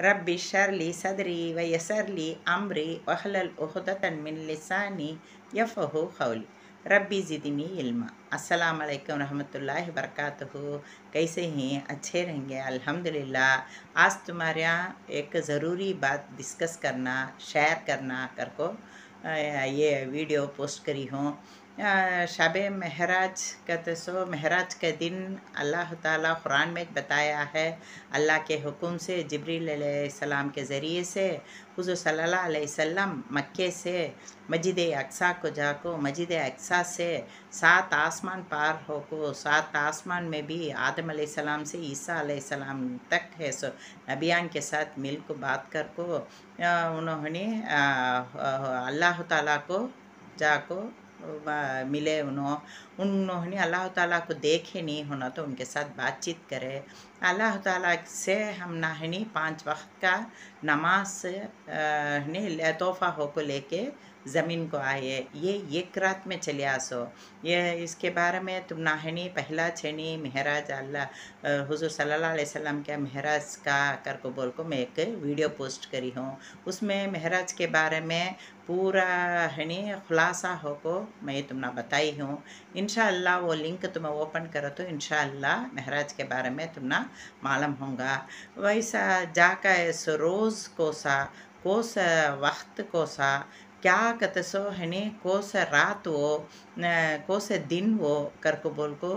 ربي لي صدري ويسر لي امري واحلل عقدة من لساني يفقهوا قولي ربي زدني علما السلام عليكم वालेकुम الله وبركاته कैसे हैं अच्छे रहेंगे अल्हम्दुलिल्लाह आज तुम्हारे यहाँ एक ज़रूरी बात डिस्कस करना शेयर करना करको ये वीडियो पोस्ट करी हूँ शब महराज कहते तो सो महराज के दिन अल्लाह ताला कुरान में बताया है अल्लाह के हुक्म से सलाम के ज़रिए से हजू सल्ला मक्के से मजिद अक्सा को जाको मजिद अक्सा से सात आसमान पार हो को सात आसमान में भी आदम सलाम से ईसा सलाम तक है सो नबियान के साथ मिल को बात कर को उन्होंने अल्लाह ताला को जाको मिले उन्हों उन्होंने अल्लाह ताला को देखे नहीं होना तो उनके साथ बातचीत करे अल्लाह ताला से हम नाहनी पांच वक्त का नमाज ने तोहफ़ा हो को लेके ज़मीन को आए ये एक रात में चले आसो ये इसके बारे में तुम नाहनी पहला छेनी महराज अल्लाह हुजूर सल्लल्लाहु अलैहि वसल्लम के महराज का कर को बोल को मैं एक वीडियो पोस्ट करी हूँ उसमें महराज के बारे में पूरा हनी खुलासा हो को मैं तुमने बताई हूँ इन वो लिंक तुम ओपन करो तो इन महराज के बारे में ना मालूम होगा वैसा जाकर रोज़ को सा कोस वक्त को सा क्या सो है कोस रात वो कोस दिन वो कर को बोल को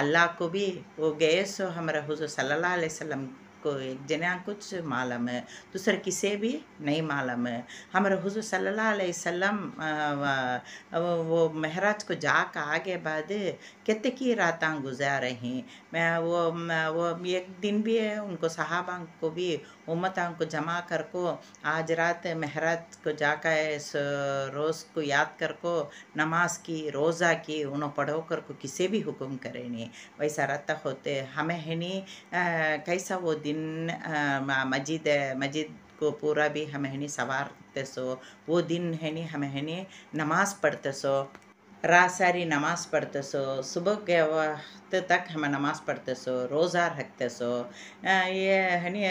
अल्लाह को भी वो गए सो हमारा हुजूर सल्लल्लाहु अलैहि वसल्लम को जना कुछ मालूम है दूसरे किसे भी नहीं मालूम है हमारा हुजूर सल्लल्लाहु अलैहि वसल्लम वो महराज को जा कर आगे बाद कितने की रात गुजार रही मैं वो वो एक दिन भी है उनको साहबा को भी उम्मताओं को जमा कर को आज रात मेहरत को जाकर इस रोज़ को याद कर को नमाज की रोज़ा की उन्हों पढ़ो कर को किसे भी हुक्म करे नहीं वैसा रत्ता होते हमें है नहीं कैसा वो दिन आ, मजिद मजिद को पूरा भी हमें है नहीं सवारते सो वो दिन है नहीं हमें है नहीं नमाज़ पढ़ते सो रासारी नमाज पढ़ते सो सुबह के वक्त तक हम नमाज पढ़ते सो रोज़ा रखते सो ये हने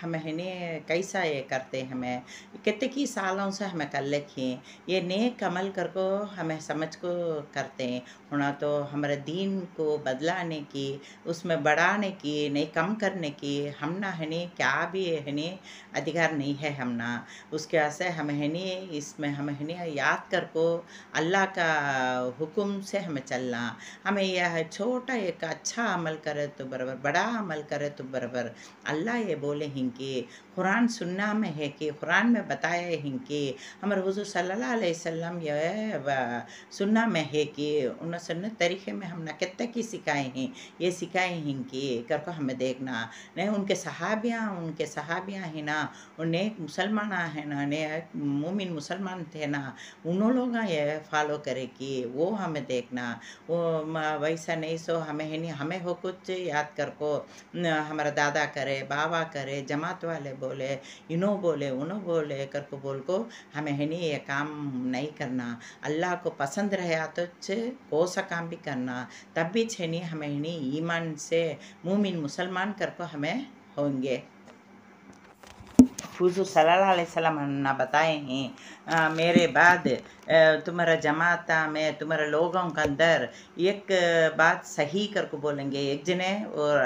हम हने कैसा ये करते हमें कितने की सालों से हमें कर लिखी ये नेक अमल कर को हमें समझ को करते होना तो हमारे दीन को बदलाने की उसमें बढ़ाने की नहीं कम करने की हम ना हने क्या भी नी अधिकार नहीं है हम ना उसके वजह से हम नी इसमें हम हने याद कर को अल्लाह का का हुक्म से हमें चलना हमें यह छोटा एक अच्छा अमल करे तो बराबर बड़ा अमल करे तो बराबर अल्लाह ये बोले हैं कि कुरान सुनना में है कि कुरान में बताया हैं कि हमारे हजूर सल्ला यह सुनना में है कि उन सुनने तरीके में हम कितने की सिखाए हैं ये सिखाए हैं कि कर को हमें देखना नहीं उनके सहाबियाँ उनके सहाबियाँ हैं ना उन्हें एक मुसलमान है ना ने मोमिन मुसलमान थे ना उन लोग ये फॉलो करेगी वो हमें देखना वो वैसा नहीं सो हमें ही नहीं हमें हो कुछ याद कर को हमारा दादा करे बाबा करे जमात वाले बोले इनो बोले उनो बोले कर को बोल को हमें है नहीं ये काम नहीं करना अल्लाह को पसंद रहे तो को सा काम भी करना तब भी नहीं हमें नहीं ईमान से मुमिन मुसलमान कर को हमें होंगे हुजूर सल्लल्लाहु अलैहि वसल्लम ना बताए हैं मेरे बाद तुम्हारा जमाता में तुम्हारे लोगों के अंदर एक बात सही कर को बोलेंगे एक जने और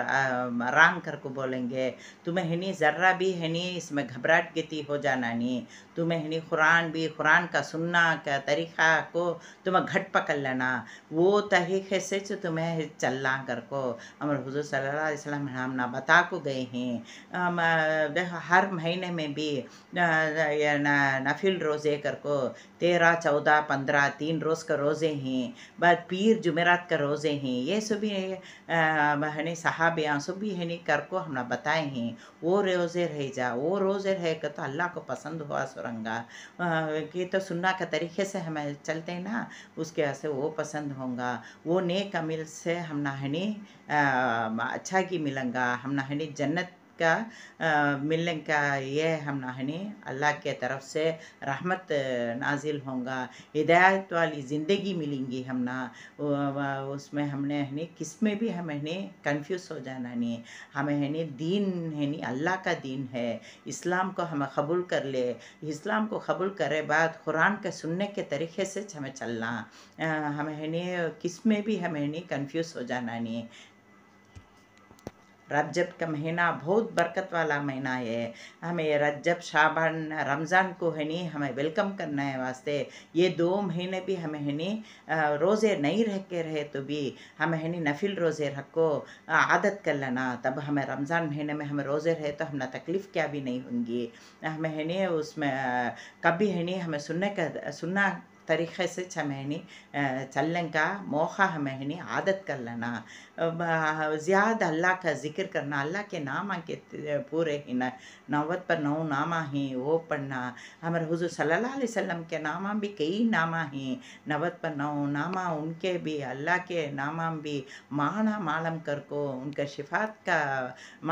राम को बोलेंगे तुम्हें हिनी ज़र्रा भी हिनी इसमें घबराहट गति हो जाना नहीं तुम्हें हिनी कुरान भी कुरान का सुनना का तरीक़ा को तुम्हें घट पकड़ लेना वो तरीक़े से जो तुम्हें चलना कर को अमर हजूर सल्लाम हम ना बता को गए हैं हर महीने में भी नफिल रोज़े कर को तेरा चौदह पंद्रह तीन रोज़ का रोज़े हैं बाद पीर जुमेरात का रोज़े हैं ये सभी है यहाँ सभी है कर को हमने बताए हैं वो रोज़े रह जा वो रोज़े रह कर तो अल्लाह को पसंद हुआ सुरंगा कि तो सुन्ना का तरीके से हमें चलते हैं ना उसके वजह से वो पसंद होगा वो नेक अमिल से हम नहनी अच्छा की मिलेंगा हम नहनी जन्नत का मिलने का ये हम नाहनी अल्लाह के तरफ से रहमत नाजिल होगा हिदायत वाली ज़िंदगी मिलेंगी हम ना उसमें हमने है किस में भी हम हनी कन्फ्यूज़ हो जाना नहीं हमें हनी दीन हनी अल्लाह का दीन है इस्लाम को हमें कबूल कर ले इस्लाम को कबूल करे बाद कुरान के सुनने के तरीके से हमें चलना हमें हनी किस में भी हमें नहीं कन्फ्यूज़ हो जाना नहीं रजब का महीना बहुत बरकत वाला महीना है हमें रजब शाबान रमज़ान को है नहीं हमें वेलकम करना है वास्ते ये दो महीने भी हमें है नहीं रोज़े नहीं रह के रहे तो भी हमें है नहीं नफिल रोज़े रखो आदत कर लेना तब हमें रमज़ान महीने में हम रोज़े रहे तो हम ना तकलीफ़ क्या भी नहीं होंगी हमें है नहीं उसमें कभी है नहीं हमें सुनने का सुनना तरीक़े से चमेहनी चलने का मौका हमें हमें आदत कर लेना ज़्यादा अल्लाह का जिक्र करना अल्लाह के नाम के पूरे ही न नौवत पर नौ नामा ही वो पढ़ना हमारे हुजूर सल्लल्लाहु अलैहि वसल्लम के नामा भी कई नामा ही नवत पर नौ नामा उनके भी अल्लाह के नामा भी माना मालम कर को उनका शिफात का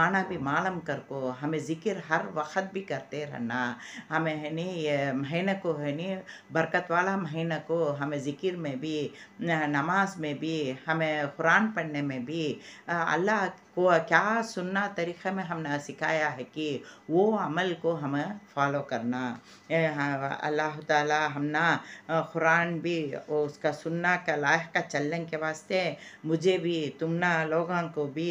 माना भी मालम कर को हमें जिक्र हर वक्त भी करते रहना हमें है नहीं महीने को है नहीं बरकत वाला महीना को हमें ज़िक्र में भी नमाज में भी हमें कुरान पढ़ने में भी अल्लाह को क्या सुनना तरीक़े में हमने सिखाया है कि वो अमल को हमें फॉलो करना हाँ, अल्लाह ताला हमना कुरान भी उसका सुनना का लाह का चलने के वास्ते मुझे भी तुमना लोगों को भी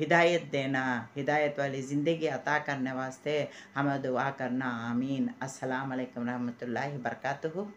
हिदायत देना हिदायत वाली ज़िंदगी अता करने वास्ते हमें दुआ करना आमीन अस्सलाम वालेकुम रहमतुल्लाहि वबरकातुहू